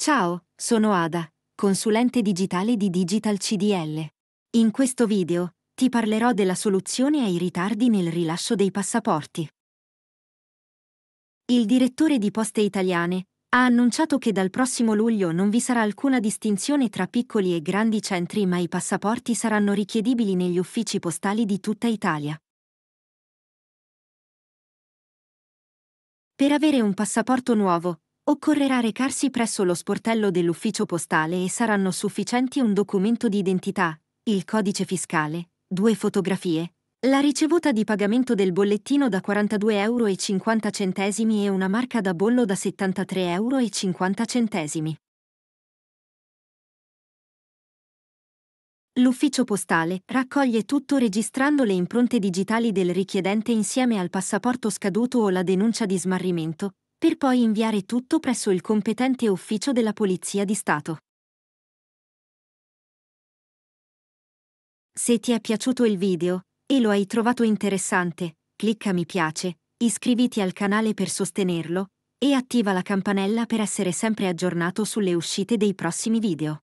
Ciao, sono Ada, consulente digitale di Digital CDL. In questo video ti parlerò della soluzione ai ritardi nel rilascio dei passaporti. Il direttore di Poste Italiane ha annunciato che dal prossimo luglio non vi sarà alcuna distinzione tra piccoli e grandi centri ma i passaporti saranno richiedibili negli uffici postali di tutta Italia. Per avere un passaporto nuovo, Occorrerà recarsi presso lo sportello dell'ufficio postale e saranno sufficienti un documento di identità, il codice fiscale, due fotografie, la ricevuta di pagamento del bollettino da 42,50 euro e una marca da bollo da 73,50 euro. L'ufficio postale raccoglie tutto registrando le impronte digitali del richiedente insieme al passaporto scaduto o la denuncia di smarrimento, per poi inviare tutto presso il competente ufficio della Polizia di Stato. Se ti è piaciuto il video e lo hai trovato interessante, clicca mi piace, iscriviti al canale per sostenerlo e attiva la campanella per essere sempre aggiornato sulle uscite dei prossimi video.